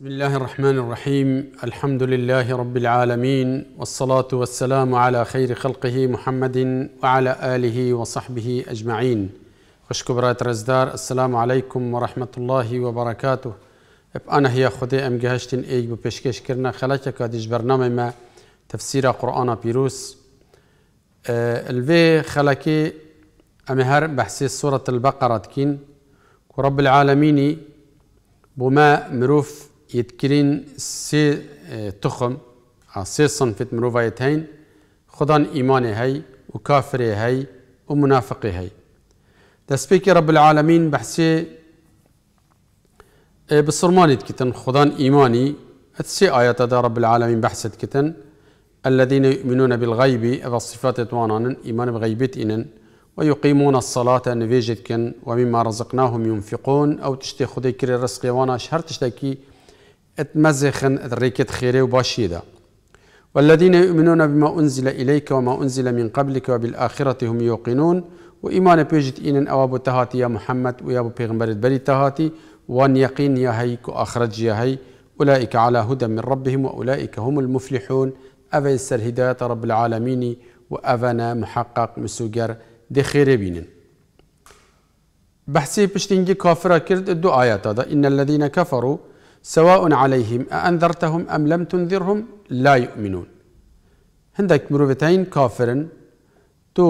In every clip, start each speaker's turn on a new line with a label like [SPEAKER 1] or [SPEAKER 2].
[SPEAKER 1] بسم الله الرحمن الرحيم الحمد لله رب العالمين والصلاة والسلام على خير خلقه محمد وعلى آله وصحبه أجمعين كبرات رزدار السلام عليكم ورحمة الله وبركاته أنا هي خدي أم جهشتن إيج ببشكش كرنا خلاكك ديج برنامج ما تفسير قرآن بيروس أه الفي خلاكي أمهر هر سورة البقرة تكين ورب العالمين بما مروف يتكرين سي آه، تخم آه، سي صنفت مروفايتين هين خدان إيماني هاي وكافري هاي ومنافقي هاي تسبيك رب العالمين بحسي آه، بصرماني كتن خدان إيماني اتسي آيات دا رب العالمين بحثت كتن الذين يؤمنون بالغيب اذا الصفات توانان ايمان بغيبت انن ويقيمون الصلاة نفيجتكن ومما رزقناهم ينفقون او تشتي خدي كري وانا شهر تشتكي اتمزخن ريكت خيري وباشيدا والذين يؤمنون بما أنزل إليك وما أنزل من قبلك وبالآخرة هم يوقنون وإيمان بيجت إن أواب تهاتي يا محمد ويا أبو بيغمبر بري تهاتي وان يقين يا هيك وأخرج يا هي أولئك على هدى من ربهم وأولئك هم المفلحون أفن سر هداية رب العالمين وأفن محقق مسوجر دي خير بينن بحثي بشتنجي كافرة كرد الدعاية إن الذين كفروا سواء عليهم أأنذرتهم أم لم تنذرهم لا يؤمنون هندك مروفتين كافرن تو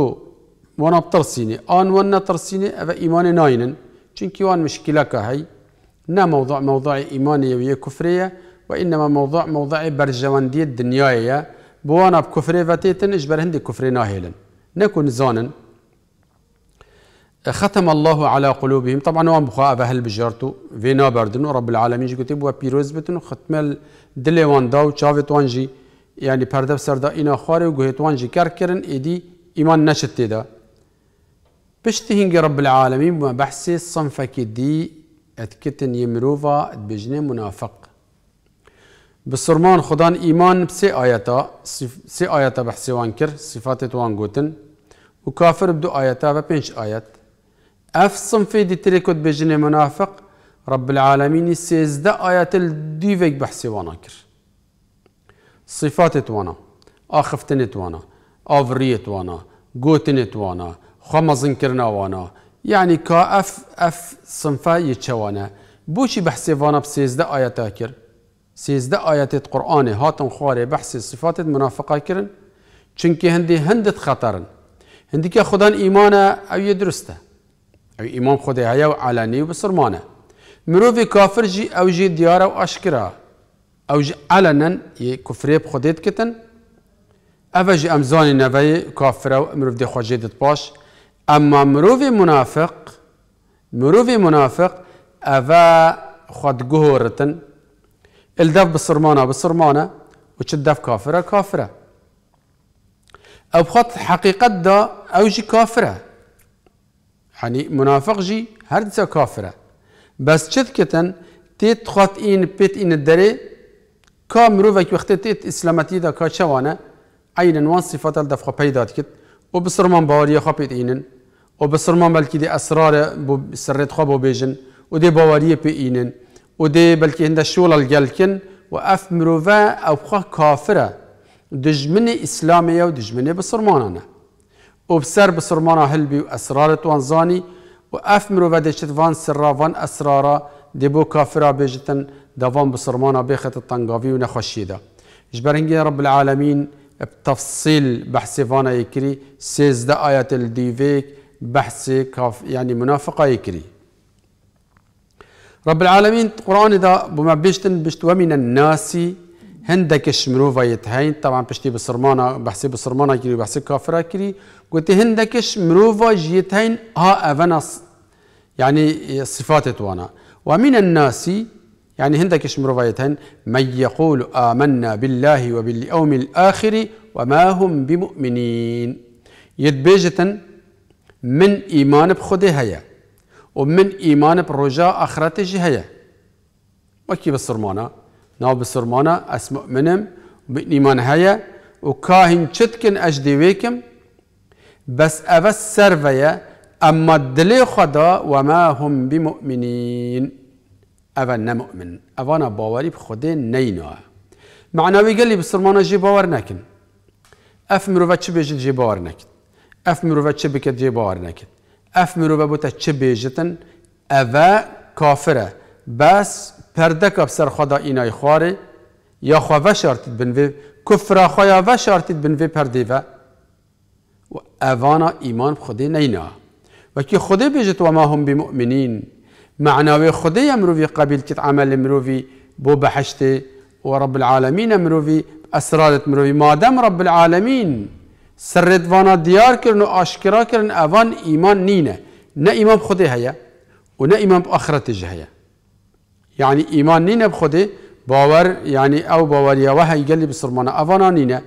[SPEAKER 1] وانا بترسيني آن وانا ترسيني أبا إيمان ناينن چونكي وان مشكلة كهي نا موضوع موضوع إيمان يوية كفرية وإنما موضوع موضوع دي الدنيا بوانا بكفرية فاتيتن إجبر هندي كفرية ناهيلن نكون زانن ختم الله على قلوبهم طبعا وان بخوا اهل بجرتو بجارتو وينا بردن رب العالمين جي كتب وبيروز بتن ختم دل وان داو چاوت وان جي يعني پردب سردا اینا خواره و گوهت وان جي ايمان کرن ایدی نشت دا پشتی رب العالمين ما بحسي صنفك دي اتكتن يمروفا بجني منافق بسرمان خدان ايمان بسي آياتا سي آياتا بحسي وانكر صفات وان وكافر بدو آياتا و آيات اف صنفي دي تريكوت بجني منافق رب العالمين سيزدى آيات الديفيك بحسي وانا كر صفات وانا آخفتن وانا آفريت وانا قوتن وانا خمزن كرنا وانا يعني كا اف اف صنفا يتشوانا بوشي بحسي وانا بسيزدى آياتا كر سيزدى آيات القرآن هاتن خواري بحسي صفات منافقة كرن چونكي هندي هندت خطرن هندي كا خدان إيمانا أو يدرسته او امام خدای هیا و علنی و بسرمانه مروف کافر جی او جی دیاره و اشکرا او جی علنن یه کفری بخودیت کتن او جی امزانی نوی کافر و مروف دی خوجیدت باش اما مروف منافق مروف منافق او خود گهورتن الدف بسرمانه بسرمانه و چه دف کافره کافره او بخاطر حقیقت دا او جی کافره يعني منافق جي هر دسا كافرة بس كتن تيت خط اين بيت اين الدري كامروفك وقت تيت اسلامتي دا شوانا عينا وان صفات الدفخ بيدات كت بسرمان باوريا خابت اينن بسرمان بلكي دي اسرار بو سرت خابو بيجن و دي باوريا بي اينن دي بلكي هند شول و اف مروفا او خا كافره اسلامي اسلاميه دجمن بصرمانانه وبسر بسرمانا هلبي واسرار توانزاني و اف مروفا وان سرا وان اسرارا دي بو كافرا بيجتن دوان بسرمانا بيخت الطنقافي ونخشي ده جبرنجي رب العالمين بتفصيل بحث فانا يكري سيزدا آيات الديفيك بحث كاف يعني منافقة يكري رب العالمين قرآن دا بما بيجتن بشت ومن الناس هندك شمروفا يتهين طبعا بشتي بسرمانا بحثي بسرمانا يكري بحثي كافرا يكري قلت هندكش مروفا جيتين ها أفنا يعني صفات توانا ومن الناس يعني هندكش مروفا جيتين من يقول آمنا بالله وباليوم الآخر وما هم بمؤمنين يدبيجة من إيمان بخده هيا ومن إيمان برجاء آخرته هيا وكي بالصرمانة ناو بالصرمانة أس مؤمنم بإيمان هيا وكاهن شتكن أجدي ويكم بس اوه سرویه اما دل خدا وما هم بمؤمنين اوه نمؤمن اوانا باوری به خود معنى معناوی بسرمانا جي باور نکن اف مروه چه بيجل جي باور نکن اف مروه چه بكت جي باور نکن اف مروه بوتا چه بيجتن اوه كافرة بس پردك که بسر خدا اینای خواره يا خواه و شارتید كفرا کفر خواه و شارتید بنوی پرده اوانا ایمان خودی نینا و کی خودی بیجت و ما هم بمؤمنین معناوی خودی امروی قبیل کت عمل امروی بو بحشت و رب العالمین امروی اسرارت امروی مادم رب العالمین سرت وانا دیار کرن و آشکرا کرن اوان ایمان نینه نه ایمان خود هیا و نه ایمان آخرت هیا يعني إيمان نينا بخدي باور يعني أو باور يا وهي قال لي أفانا نينا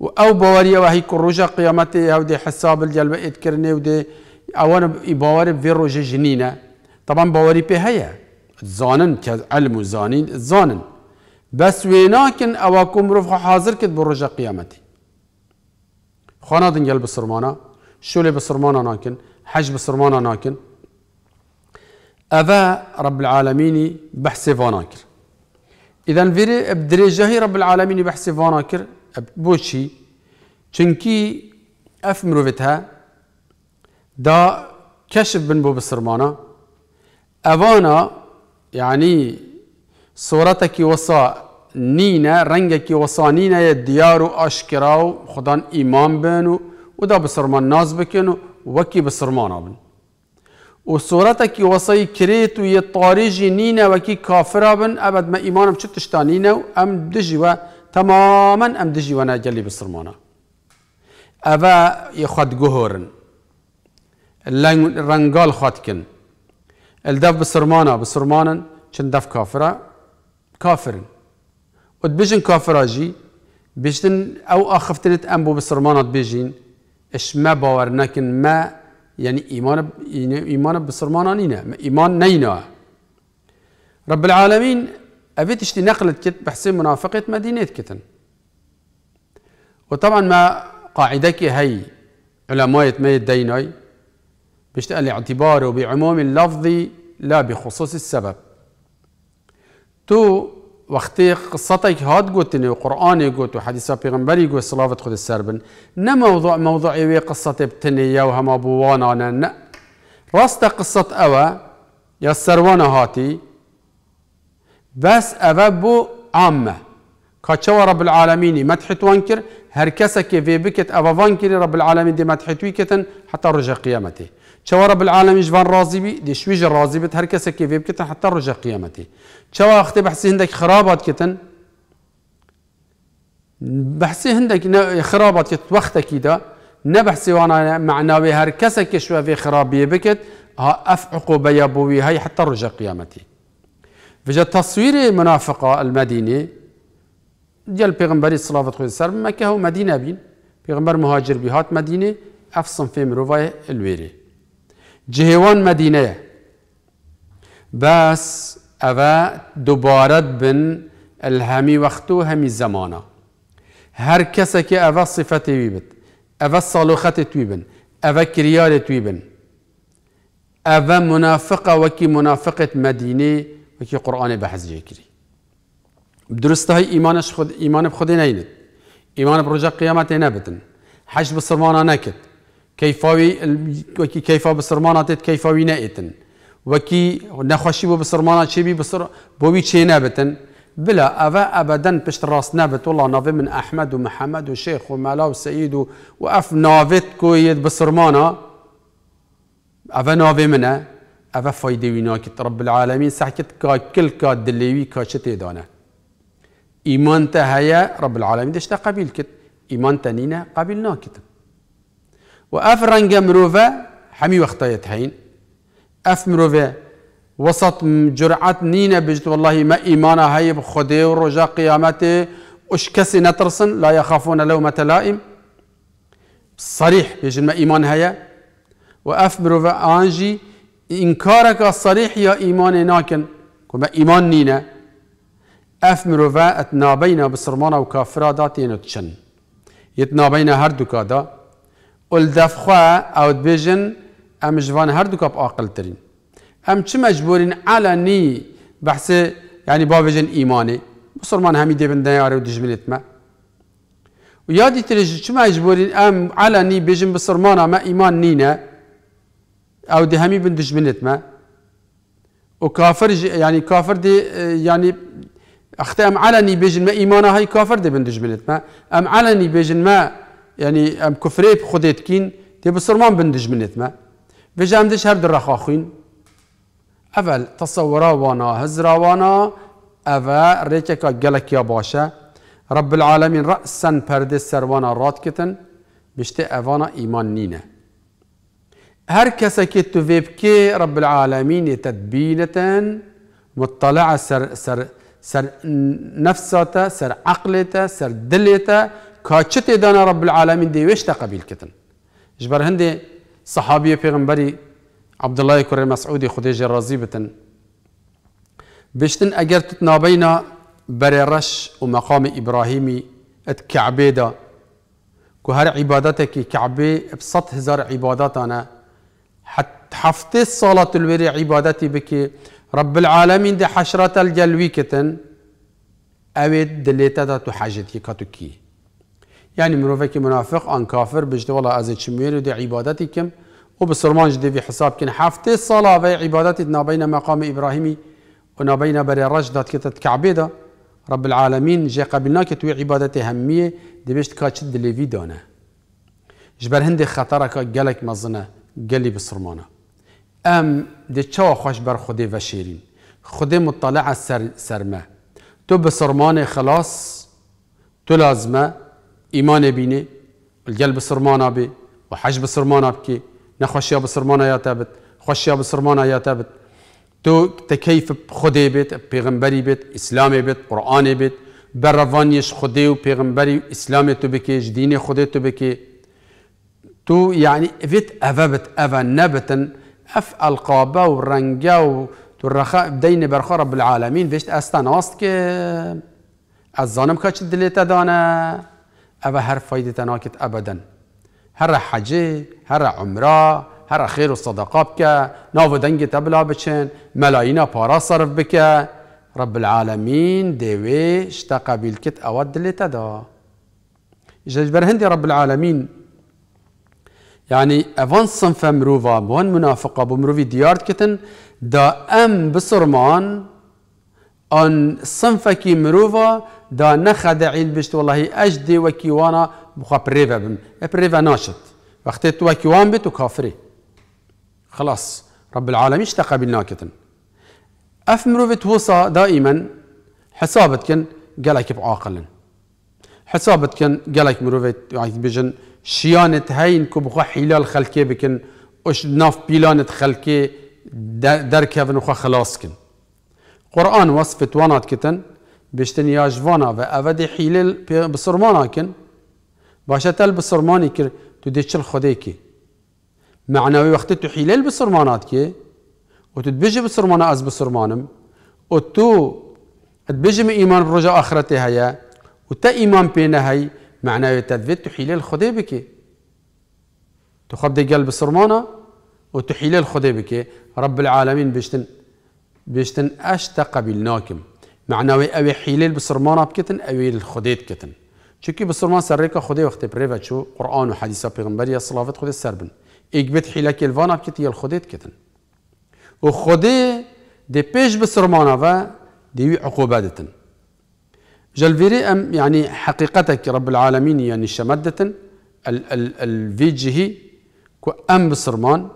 [SPEAKER 1] و او و هی کوڕژە او هەودی حساب جلبە ئیتکردێ و دێ آوان باوەێ به روز جنینه طبعا باوری به هیه زانن که علم و زانین زانن بەس وێناکن ئەوە کو مرۆڤ حاضر کرد بۆ ڕۆژە قیامەتی خوانادن گەل بسرمانە شول بسرمانا ناکن حج بسرمانا ناکن اوا رب العالمینی بحث فاناکر إذا في بدرجه رب العالمين بحسب وانا بوشي چونکی اف مروفتها دا كشف بن بو بسرمانا اوانا یعنی صورتك وەسا نينا ڕەنگێکی وصا نينا يا ديارو اشكراو خدان ايمان بنو و ودا بسرمان ناز بکن و بسرمانا بسرمانە بن و سۆرەتێکی وەسەی کرێت و یە تاریژی نینە وەکی کافرا بن ئەبەت مە ئیمانم چ تشتانینە و ئەم تماما ام ئەم دژی وەنا جەلی بسرمۆنە ئەە یخوات گوهۆرن ڕەنگال خواتکن دەف بسرمانە بسرمانن چند دەف کافرە کافرن و بژن کافراژی بشتن ئەو ئاخفتنت ئەم بۆ بسرمانات بێژین ئشمە باوەەر نەکن مە یعنی ايمان ئیمانە نينا ايمان نينا رب العالمين أبيت اشتي نقلت كت بحسين منافقة مدينة كتن وطبعا ما قاعدك هي علماء ما يديناي بيشتقل اعتباره بعموم اللفظ لا بخصوص السبب تو وقتي قصتك هاد قوتني وقرآن قرآنی وحديثة بيغنبري حدیثا صلاة خد السربن نا سربن موضوع موضوعی وی قصت بتنیه و هم ابوانانه راست قصة اوه يا سروانه هاتي بس أببو عامة كاتشوا رب العالمين مدحت وانكر هر كسك في بكت أبا وانكر رب العالمين دي مدحت ويكتن حتى رجع قيامته چوا رب العالمين جوان راضي بي دي شويج راضي بت هر كسك في بكتن حتى رجع قيامته چوا اختي بحسي هندك خرابات كتن بحسي هندك خرابات كت وقتك كيدا نبحسي وانا معناوي هر كسك شوي في خرابي بكت ها اف عقوبة يا بوي هاي حتى رجع قيامتي فجاء تصوير منافقة المدينة ديال پیغمبری الله عليه وسلم مکه و مدينة بين بيغمبر مهاجر بهات مدينة أفصم اف صنف الويري الویری جهوان مدينة بس أفا دبارد بن الهمي وقتو همي زمانا هر کسی که او صفت وی بد او صالوخت توی بن او کریار توی منافقه مدينة وكي قرآن بحث حزیه کری درسته های ایمانش خود ایمان خود نیند ایمان بر رجا قیامت نبتن حج بسرمانا نکد کیفاوی وکی کیفا بسرمانا تد کیفاوی نئتن وكي نخشي بو بسرمانا شبي بسر بوي شي نابتن بلا أفا أبدا بشت راس نابت والله نافي من أحمد ومحمد وشيخ وملا وسعيد وأف نافت كويد بسرمانا أفا نافي منه أفا فايدة وینا رب العالمين سحكت كا كل كا دليوي كا شتي دانه إيمان ته هيا رب العالمين دشتا قبيل كت إيمان تنينة قبیل ناکت وأف اف رنگ مروفه حمي وقتایت هین اف مروفه وسط جرعات نينا بجد والله ما إيمانا هاي بخده ورجاء قيامته وش كسي نترسن لا يخافون لومة لائم صريح بجد ما إيمان هيا وأف مروفا آنجي انکارک الصریح یا ایمان ناکن که به ایمان نینه اف مروفا ات نابینا بسرمان و کافرا دا تینو چن یت هر دوکا دا اول دفخوا او بیجن ام جوان هر دوکا با عقل ترین ام چه مجبورین علنی بحث یعنی يعني با بیجن ایمانه بسرمان همی دیبن دیاره و دجمنت ما و یادی ترجی چه مجبورین ام علنی بیجن بسرمان ما ایمان نینه او دي همي بن دشمنت ما وكافر يعني كافر دي يعني اختي ام علني بيجن ما ايمانا هاي كافر دي بن دشمنت ما ام علني بيجن ما يعني ام كفري بخديت كين دي بسرمان بن دشمنت ما بيجا ام دش هرد الرخاخين اول تصورا وانا هزرا وانا افا ريكا جلك يا باشا رب العالمين رأسا بردس سروانا راتكتن بشتي افانا ايمان نينه هر کسە کێ تو رب العالمين ڕب مطلعة سر مطلع سر نفساتە سر عقلێتە سەر دلێتە کاچ دانا رب العالمین دەیوێشتە قبیلکردن ژبەر هەندێ سەحابیە پێغمبەری عبدڵی کوڕێ مەسعودی خودێژێ ڕازی بتن بشتن ئەگەر تت نابینا بەرێ ڕەش و ات ئیبراهیمی ئەت کەعبێدا کو هەر عیباەتێکی کەعبێ 100 هزار عیبااتانە حفتي الصلاة الوري عبادتي بك رب العالمين دي حشرة الجلوي كتن اويد دليتا دا تو كتوكي يعني مروفك منافق آن كافر بجده والا ازي چمیر دي عبادتي كم کم و في دی بی حساب کن هفته سالا و عبادتی نابین مقام ابراهيمي ونا بين بري رج داد کتت رب العالمين جي قبلنا كتوي عبادتي همية دي بيشت بشت دليفي دانا جبر هندي خطره که مظنة مزنه گلی بسرمانه ام دي چا خوش بر خودی و شیرین خودی مطلع سر سرمه تو به سرمان خلاص تو لازمه ایمان بینه الجلب بسرمانه بی و حج بسرمانه بکی نخوشیا بسرمانه یا تبت خوشیا بسرمانه یا تبت تو تکیف خودی بیت پیغمبری بیت اسلامی بیت قرآن بیت بر روانیش خودی و پیغمبری و اسلام تو بکیش دین خودی تو بکی تو یعنی اویت اوه بت اوه نبتن القابه و رنگه و تو دین رب العالمین بشت استناست که از زانم کاچ دلیت دانه او هر فایده تناکت ابدا هر حجي هر عمره هر خیر و صدقه بکه ناو دنگ تبلا بچن ملاينا پارا صرف بکه رب العالمين دوي اشتا قبيل كت اود دلتا دا جبر برهندي رب العالمين يعني افان صنفه مروفا بون منافقة بمروفي ديارت كتن دا بصرمان بسرمان صنفه كي مروفا دا عيل بشت والله اجدي وكيوانا وەکی بريفا بخوا بريفا بم بريفا إيه ناشت وەختێ تو وەکی وان بێت خلاص رب العالمين اشتقى قەبیل كتن اف مرۆڤێت وەسا دائما حسابت کن بعاقلن عاقلن حسابت کن يعني شیانت هین که بخو حیلال خلکه بکن اش ناف پیلانت خلکه در کفن خو خلاص کن قرآن وصف توانات کتن بشتن یاجوانا و اود حیلال بسرمانا کن باشه تل بسرمانی کر تو دیچل خوده که معنوي وقتی تو حیلال بسرمانات و تو وتتبجي بسرمانا از بسرمانم و وتو تبجي من ايمان آخرت هیا و تا ایمان پینه هي معناوي تثبيت تحيل الخدي بك تخبدي قلب سرمانه وتحيل الخدي بك رب العالمين بيشتن بيشتن أشتق بالناكم معناوي اوي حيلي بسرمانه بكتن اوي الخديت كتن چونکی بسرمان سر ریکا خدای وقت پریوه چو قرآن و حدیث پیغمبری صلاه خود سر بن ایک بیت حیلک الوان يا کتی الخودیت کتن و خودی دی پیش بسرمانا و دیوی عقوبه دتن جلفيري أم يعني حقيقتك رب العالمين يعني شمدة الفيجه أم بسرمان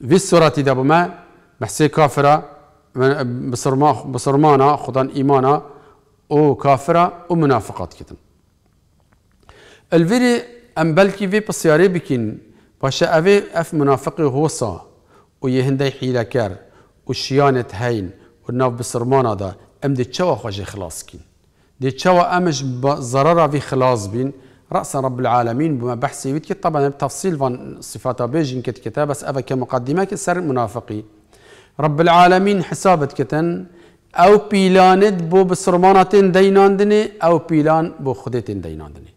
[SPEAKER 1] في السورة ما بحسي كافرة بسرمان بسرمانا خضان إيمانا أو كافرة أو منافقات كتن الفيري أم بلكي في بسياري بكين باشا أفي أف منافقي غوصة ويهندي كار وشيانة هين و ناف بسرمانا دا ام دي چوا خوش خلاص كين دي چوا امش ضررا في خلاص بين رأسا رب العالمين بما بحثي ويتكي طبعا بتفصيل فان صفاتا بيجين كت كتاب بس أبا كمقدمة كسر منافقي رب العالمين حسابت كتن او بيلانت بو بسرمانتين دينان او بيلان بو خدتين ديناندني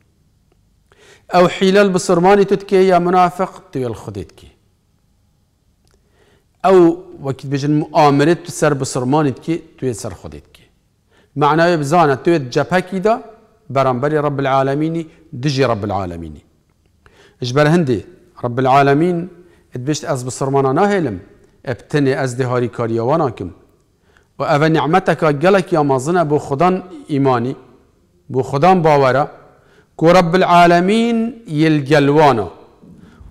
[SPEAKER 1] او حيلال بسرماني تتكي يا منافق تيل خدتكي او وقت بجن مؤامره تو سر بسرمانت که توی سر خودت که معنای بزانه توی جبهکی دا برانبری رب العالمینی دجی رب العالمینی اجبر هندی رب العالمین ادبشت از بسرمانا ناهلم ابتنی از دهاری کاریوانا کم و او نعمتک گلک یا مازنه بو خدان ایمانی بو خدان باوره كو رب العالمین یلگلوانا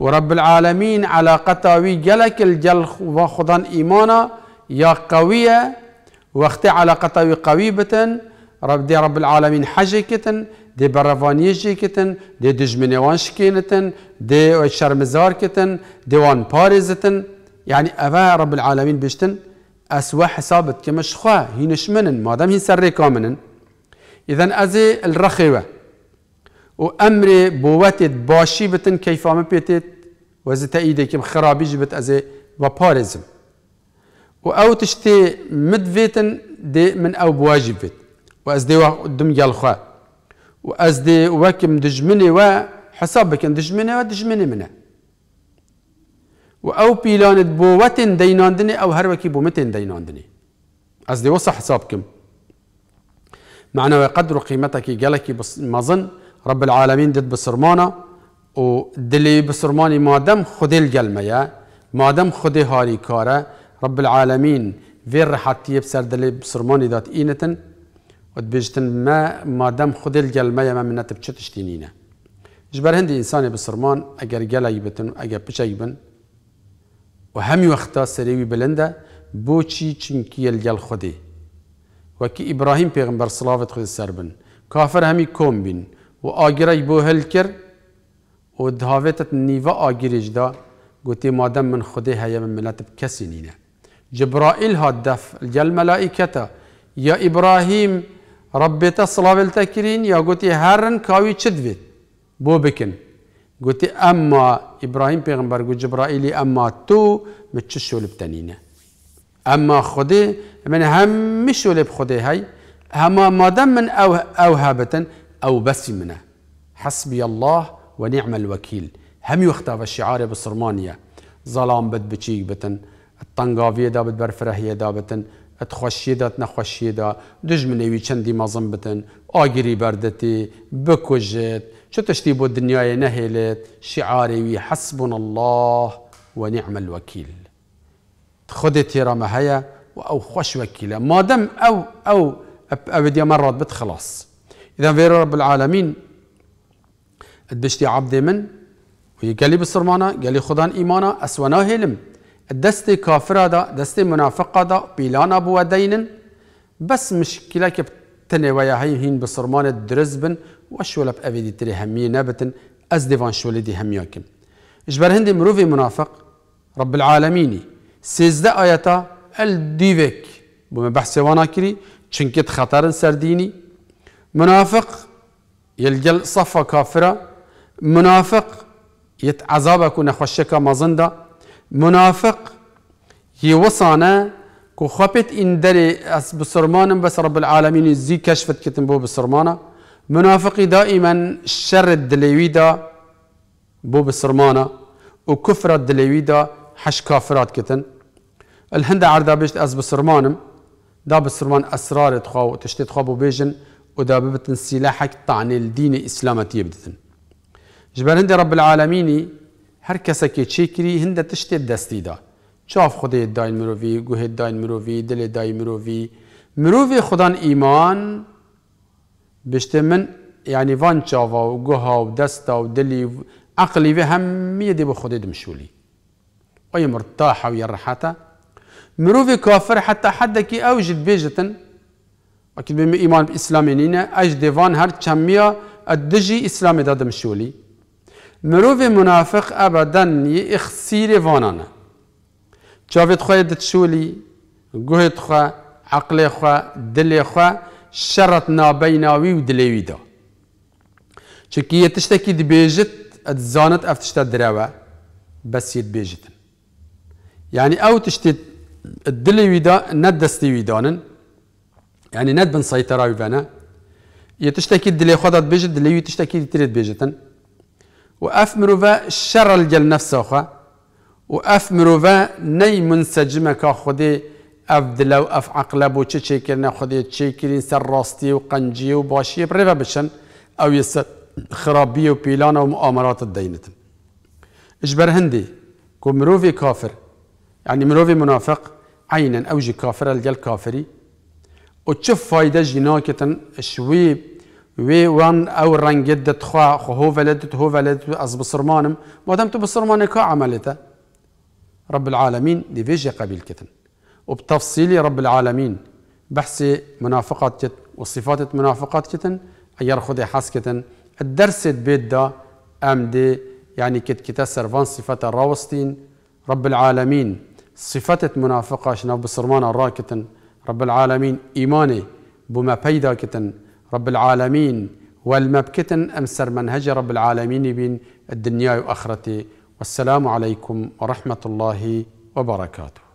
[SPEAKER 1] و رب العالمین علاقتا جلك گلک الجل و إيمانا ایمانا یا قویه على علاقتا وی قوی بتن رب دي رب العالمين حاجة دي برافانية دي دجمنيوان دي شرمزار دي وان باريزتن يعني أفا رب العالمين بيشتن أسوى حسابت كمش خوا هينش منن مادام هين سري منن إذا أزي الرخيوة و امر بوتت باشی بتن کیفام پیتت و از تاییده که خرابی جبت از و پارزم و او تشتی مدویتن دی من او بواجب بیت و از دی دم گل خواه و از دی وکم دجمنی و حساب بکن دجمنی و دجمنی منه و او پیلانت بوتن دیناندنی او هر وکی بومتن دیناندنی از دی وصح حساب کم معنوي قدر قيمتك گلکی بس مظن رب العالمين دد بسرمانا و دلی بسرمانی مادم خودی الگلمه مادم خودی هاری کاره رب العالمين في راحتي بسر دلي بسرماني دات اينتن وتبيجتن ما مادام خد الجلمة ما من تبشت شتينينا جبر هندي انسان بسرمان اگر جلا يبتن اگر بشا يبن وهم وقتا سريوي بلندا بوشي چنكي الجل خدي وكي ابراهيم پیغمبر صلاة خود سربن كافر همي كومبين بين و آگرش بو هل کر و دهاویت نیوا آگرش دا گوتی مادم من خودی هیا من ملت کسی نینه جبرائیل ها دف جل ملائکتا یا ابراهیم ربی صلاب التکرین یا گوتی هرن کاوی چدوید بو بکن گوتی اما ابراهیم پیغمبر گو جبرائیلی اما تو مچه شولب تنینه اما خودی من همه شولب خودی هی همه مادم من او, او هابتن أو بس منه حسبي الله ونعم الوكيل هم وقتا الشعار بصرمانيا ظلام بد بتشيك بتن الطنقافية دا بد برفرهية دا بتن تخوشی دا تنخوشی دا چند دي مظم بتن آگیری بردتي بکجت چو تشتی بود دنیای نهیلت شعاری وی حسبنا الله ونعم الوكيل تخدي تيرا مهيا هيا واو خوش وكيله ما دم او او ابدي مرات بتخلص إذا فيرو رب العالمين الدشتي عبدي من ويقالي بسرمانا قالي خدان إيمانا أسوانا هلم دستي كافرة دا دستي منافقة دا بيلانا بو بس مشكلة كب تنويا هي هين بسرمان درزبن وشولب أبي دي تري همية نبتن أز ديفان شولي دي همياكم جبر هندي مروفي منافق رب العالميني سيزدا آياتا الديفك بما بحثي وانا كري چنكت خطر سرديني منافق يلجل صفة كافرة منافق يتعذابك ونخوشك مزندا منافق يوصانا كو خبت إن دري أس بسرمان بس رب العالمين زي كشفت كتن بو بسرمانا منافقي دائما شر الدليوي دا بو بسرمانا وكفر الدليوي دا حش كافرات كتن الهند عرضا بيشت أس بسرمانم دا بسرمان أسرار تخاو تشتي تخاو بيجن وداببتن سلاحك طعن الدين إسلامتي يبدتن جبال هند رب العالمين هر كسك تشيكري هند تشتي دستی دا شاف خود داین مروفي گوه داين مروفي دل داین مروفي مروفي خدان إيمان بشت من یعنی وان چاوا و گوها و دستا و دلی و عقلی و خود دمشولی وی مرتاحه و یرحته مروی کافر حتی حدکی اوجد بيجتن به ایمان ئیمان ئیسلامێنینە اج دیوان هر چەممیە ئە اسلام دادم شولی مرۆڤێ منافق ئەبەدەن یە ئخسیرێ وانانە چاوێت خۆی دەتشولی گوهێت خوێ خو خوێ خو شرط شەڕەت نابەیناوی و دلێویدا چکی دی بیجت از زانت ئەف تشتە درەوە بەسیت بێژتن یعنی دلی تشتێت دلێویدا دستی ویدانن يعني بن سيطرة يبانا يتشتكي دلي خضت بيجت دلي يتشتكي تريد بيجتن وأف مروفا شر الجل نفسه خا وأف مروفا ني منسجمة كخدي أف دلو أف عقلب وشي شيكرنا خدي تشيكرين سر راستي وقنجي وباشي بريفا بشن أو يسر خرابية وبيلانة ومؤامرات الدينتن اجبر هندي كو مروفي كافر يعني مروفي منافق عينا أوجي كافر الجل كافري وتشوف فايدة جناكة شويب وي وان او ران جدت خا خو هو فلدت هو فلدت از بصرمانم ما دام بصرمان كا عملته رب العالمين دي فيجا قبيل كتن وبتفصيلي رب العالمين بحسي منافقات كت وصفات منافقات كتن اگر خدي حس كتن الدرس بيت دا ام دي يعني كت كتا سرفان صفات الراوستين رب العالمين صفات منافقة شنو بصرمان الراكتن رب العالمين إيماني بما بيدا كتن رب العالمين والمبكتن أمسر منهج رب العالمين بين الدنيا وآخرتي والسلام عليكم ورحمة الله وبركاته